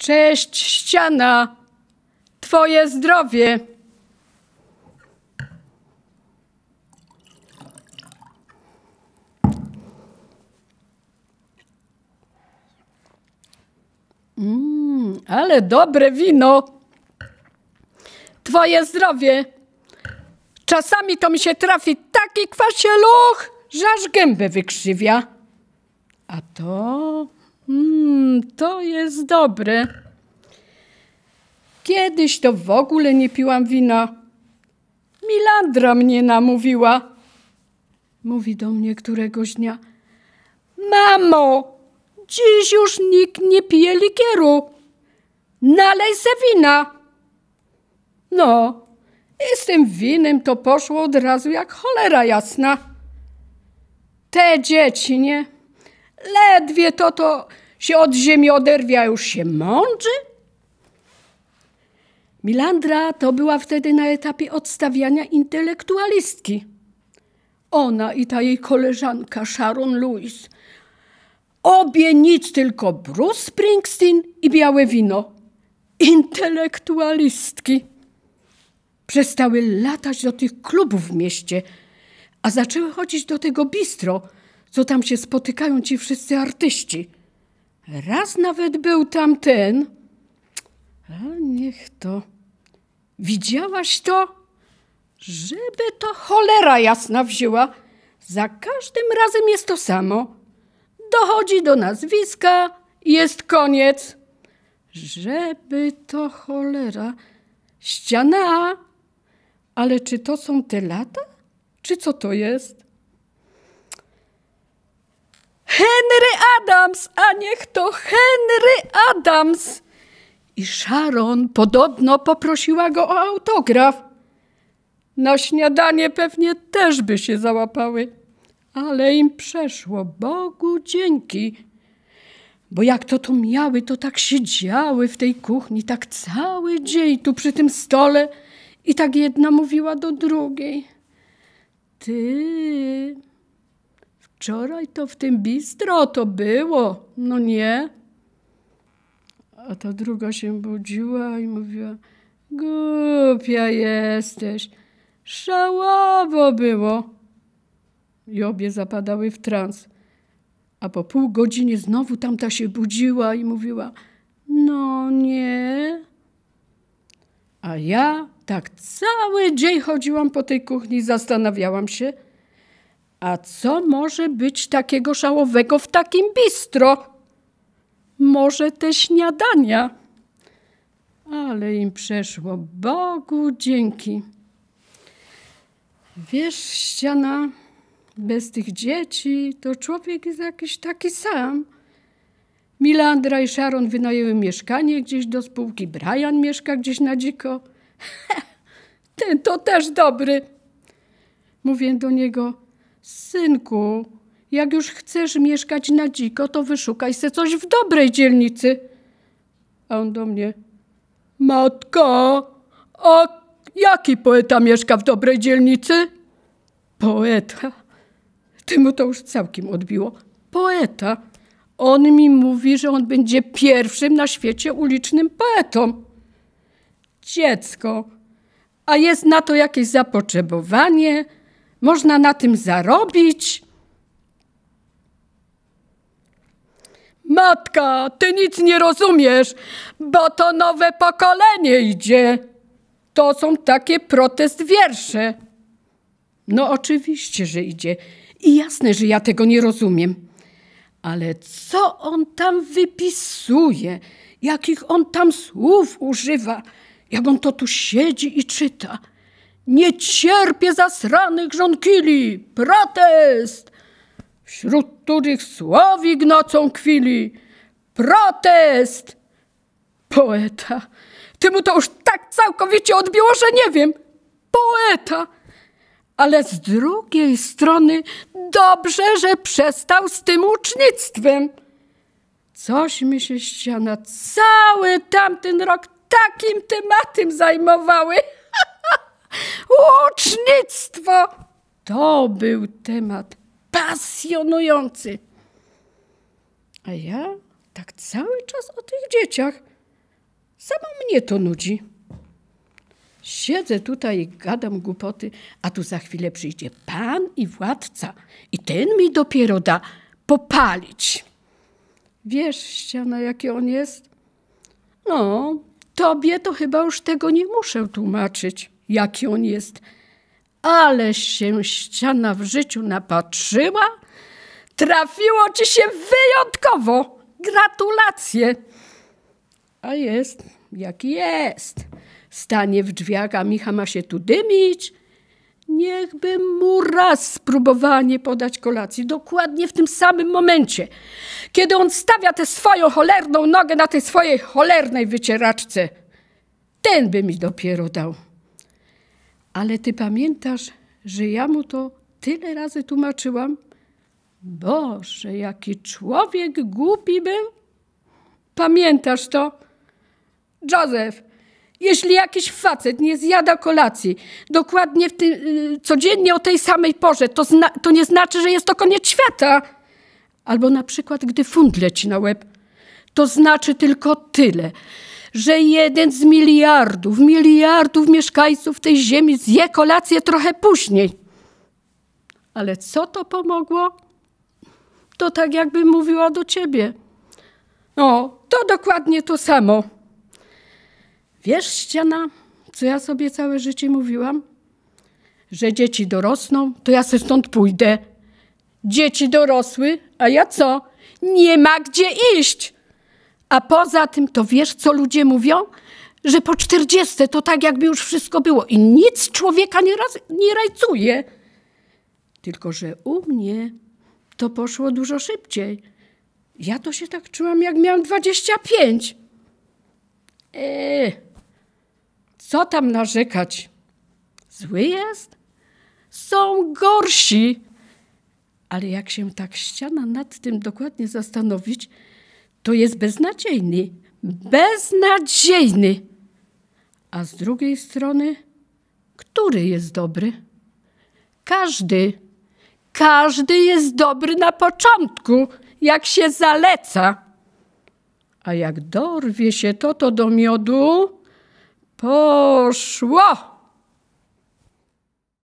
Cześć ściana, twoje zdrowie. Mm, ale dobre wino. Twoje zdrowie. Czasami to mi się trafi taki kwasieluch, że aż gębę wykrzywia. A to... Mmm, to jest dobre. Kiedyś to w ogóle nie piłam wina. Milandra mnie namówiła. Mówi do mnie któregoś dnia. Mamo, dziś już nikt nie pije likieru. Nalej se wina. No, i z tym winem to poszło od razu jak cholera jasna. Te dzieci, nie? Ledwie to to się od ziemi oderwia, już się mądrzy. Milandra to była wtedy na etapie odstawiania intelektualistki. Ona i ta jej koleżanka Sharon Lewis. Obie nic, tylko Bruce Springsteen i białe wino. Intelektualistki. Przestały latać do tych klubów w mieście, a zaczęły chodzić do tego bistro, co tam się spotykają ci wszyscy artyści. Raz nawet był tam ten. A niech to. Widziałaś to? Żeby to cholera jasna wzięła. Za każdym razem jest to samo. Dochodzi do nazwiska, jest koniec. Żeby to cholera. Ściana! Ale czy to są te lata? Czy co to jest? Henry Adams, a niech to Henry Adams! I Sharon podobno poprosiła go o autograf. Na śniadanie pewnie też by się załapały, ale im przeszło, Bogu dzięki. Bo jak to tu miały, to tak siedziały w tej kuchni, tak cały dzień tu przy tym stole i tak jedna mówiła do drugiej. Ty, Wczoraj to w tym bistro to było, no nie? A ta druga się budziła i mówiła, głupia jesteś, szaławo było. I obie zapadały w trans. A po pół godziny znowu tamta się budziła i mówiła, no nie. A ja tak cały dzień chodziłam po tej kuchni, zastanawiałam się, a co może być takiego szałowego w takim bistro? Może te śniadania. Ale im przeszło. Bogu dzięki. Wiesz, ściana, bez tych dzieci to człowiek jest jakiś taki sam. Milandra i Sharon wynajęły mieszkanie gdzieś do spółki. Brian mieszka gdzieś na dziko. Ten to też dobry. Mówię do niego, Synku, jak już chcesz mieszkać na dziko, to wyszukaj se coś w dobrej dzielnicy. A on do mnie, matko, a jaki poeta mieszka w dobrej dzielnicy? Poeta. mu to już całkiem odbiło. Poeta. On mi mówi, że on będzie pierwszym na świecie ulicznym poetą. Dziecko, a jest na to jakieś zapotrzebowanie? Można na tym zarobić. Matka, ty nic nie rozumiesz, bo to nowe pokolenie idzie. To są takie protest wiersze. No oczywiście, że idzie. I jasne, że ja tego nie rozumiem. Ale co on tam wypisuje? Jakich on tam słów używa? Jak on to tu siedzi i czyta? Nie cierpię zasranych żonkili! Protest! Wśród których sławik gnocą kwili! Protest! Poeta! Ty mu to już tak całkowicie odbiło, że nie wiem! Poeta! Ale z drugiej strony dobrze, że przestał z tym ucznictwem. Coś mi się ściana cały tamten rok takim tematem zajmowały. Łucznictwo! To był temat pasjonujący. A ja tak cały czas o tych dzieciach. Samo mnie to nudzi. Siedzę tutaj i gadam głupoty, a tu za chwilę przyjdzie pan i władca i ten mi dopiero da popalić. Wiesz, ściana, jaki on jest? No, tobie to chyba już tego nie muszę tłumaczyć jaki on jest. Ale się ściana w życiu napatrzyła. Trafiło ci się wyjątkowo. Gratulacje. A jest, jaki jest. Stanie w drzwiach, a Micha ma się tu dymić. Niechby mu raz spróbowanie podać kolacji, dokładnie w tym samym momencie, kiedy on stawia tę swoją cholerną nogę na tej swojej cholernej wycieraczce. Ten by mi dopiero dał. Ale ty pamiętasz, że ja mu to tyle razy tłumaczyłam? Boże, jaki człowiek głupi był! Pamiętasz to? Józef, jeśli jakiś facet nie zjada kolacji dokładnie w tym, y, codziennie o tej samej porze, to, zna, to nie znaczy, że jest to koniec świata. Albo na przykład, gdy fund leci na łeb, to znaczy tylko tyle, że jeden z miliardów, miliardów mieszkańców tej ziemi zje kolację trochę później. Ale co to pomogło? To tak jakbym mówiła do ciebie. O, to dokładnie to samo. Wiesz, ściana, co ja sobie całe życie mówiłam? Że dzieci dorosną, to ja se stąd pójdę. Dzieci dorosły, a ja co? Nie ma gdzie iść. A poza tym, to wiesz, co ludzie mówią? Że po czterdzieste to tak, jakby już wszystko było i nic człowieka nie, raz, nie rajcuje. Tylko, że u mnie to poszło dużo szybciej. Ja to się tak czułam, jak miałam 25. Eee, co tam narzekać? Zły jest? Są gorsi. Ale jak się tak ściana nad tym dokładnie zastanowić, to jest beznadziejny. Beznadziejny! A z drugiej strony, który jest dobry? Każdy. Każdy jest dobry na początku, jak się zaleca. A jak dorwie się to, to do miodu poszło.